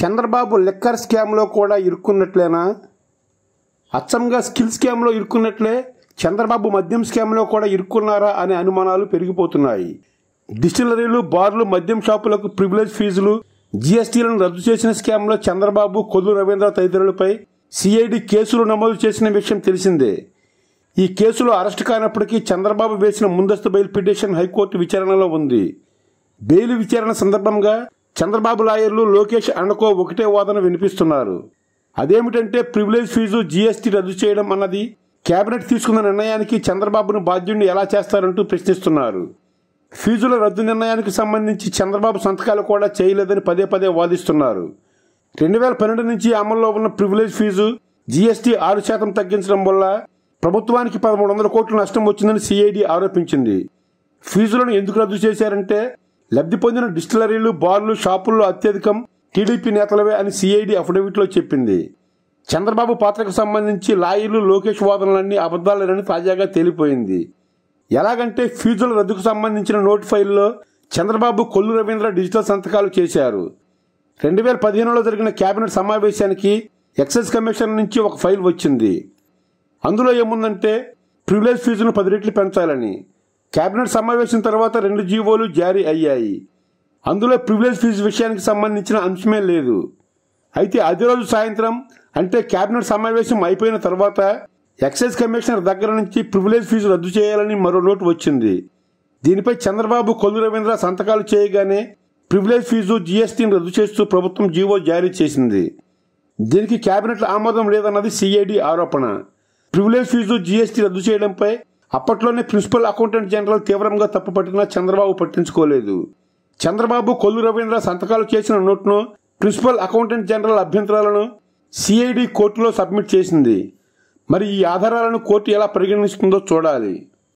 Chandrababu liquor స్కామ్లో కూడా ఇరుక్కున్నట్లేనా అచ్చంగా స్కిల్ స్కామ్లో ఇరుక్కున్నట్లే చంద్రబాబు మద్యం స్కామ్లో కూడా ఇరుక్కున్నారా అనే అనుమానాలు పెరిగిపోతున్నాయి డిస్టిలరీలు బార్లు మద్యం షాపులకు ప్రివిలేజ్ ఫీజులు జీఎస్టీలను రద్దు చేసిన స్కామ్లో చంద్రబాబు కొల్లు రవీంద్ర తదితరులపై సిఐడి కేసులు నమోదు చేసిన విషయం తెలిసిందే ఈ కేసులో అరెస్ట్ కానప్పటికీ చంద్రబాబు వేసిన ముందస్తు బెయిల్ పిటిషన్ హైకోర్టు విచారణలో ఉంది బెయిల్ విచారణ సందర్భంగా చంద్రబాబు లాయర్లు లోకేష్ అన్నకో ఒకటే వాదన వినిపిస్తున్నారు అదేమిటంటే ప్రివిలేజ్ ఫీజు జీఎస్టీ రద్దు చేయడం అన్నది కేబినెట్ తీసుకున్న నిర్ణయానికి చంద్రబాబును బాధ్యుడిని ఎలా చేస్తారంటూ ప్రశ్నిస్తున్నారు ఫీజుల రద్దు నిర్ణయానికి సంబంధించి చంద్రబాబు సంతకాలు కూడా చేయలేదని పదే పదే వాదిస్తున్నారు రెండు వేల పన్నెండు నుంచి అమల్లో ఉన్న ప్రివిలేజ్ ఫీజు జీఎస్టీ ఆరు శాతం తగ్గించడం వల్ల ప్రభుత్వానికి పదమూడు వందల కోట్లు నష్టం వచ్చిందని సిఐడి ఆరోపించింది ఫీజులను ఎందుకు రద్దు చేశారంటే లబ్ధి పొందిన డిస్టిలరీలు బార్లు షాపుల్లో అత్యధికం టీడీపీ నేతలవే అని సిఐడి అఫిడవిట్లో చెప్పింది చంద్రబాబు పాత్రకు సంబంధించి లాయర్లు లోకేష్ వాదనలన్నీ అబద్దాలేనని తాజాగా తేలిపోయింది ఎలాగంటే ఫీజుల రద్దుకు సంబంధించిన నోట్ ఫైల్లో చంద్రబాబు కొల్లు రవీంద్ర డిజిటల్ సంతకాలు చేశారు రెండు వేల పదిహేనులో జరిగిన కేబినెట్ సమావేశానికి ఎక్సైజ్ కమిషన్ నుంచి ఒక ఫైల్ వచ్చింది అందులో ఏముందంటే ప్రివిలేజ్ ఫీజును పది రెట్లు పెంచాలని కేబినెట్ సమావేశం తర్వాత రెండు జీవోలు జారీ అయ్యాయి అందులో ప్రివిలేజ్ ఫీజు విషయానికి సంబంధించిన అంశమే లేదు అయితే అదే రోజు సాయంత్రం అంటే కేబినెట్ సమావేశం అయిపోయిన తర్వాత ఎక్సైజ్ కమిషనర్ దగ్గర నుంచి ప్రివిలేజ్ ఫీజు రద్దు చేయాలని మరో నోటు వచ్చింది దీనిపై చంద్రబాబు కొల్లు రవీంద్ర సంతకాలు చేయగానే ప్రివిలేజ్ ఫీజు జీఎస్టీని రద్దు చేస్తూ ప్రభుత్వం జీవో జారీ చేసింది దీనికి కేబినెట్ ఆమోదం లేదన్నది సిఐడి ఆరోపణ ప్రివిలేజ్ ఫీజు జీఎస్టీ రద్దు చేయడంపై అప్పట్లోనే ప్రిన్సిపల్ అకౌంటెంట్ జనరల్ తీవ్రంగా తప్పు పట్టినా చంద్రబాబు పట్టించుకోలేదు చంద్రబాబు కొల్లు రవీంద్ర సంతకాలు చేసిన నోట్ను ప్రిన్సిపల్ అకౌంటెంట్ జనరల్ అభ్యంతరాలను సిఐడి కోర్టులో సబ్మిట్ చేసింది మరి ఈ ఆధారాలను కోర్టు ఎలా పరిగణిస్తుందో చూడాలి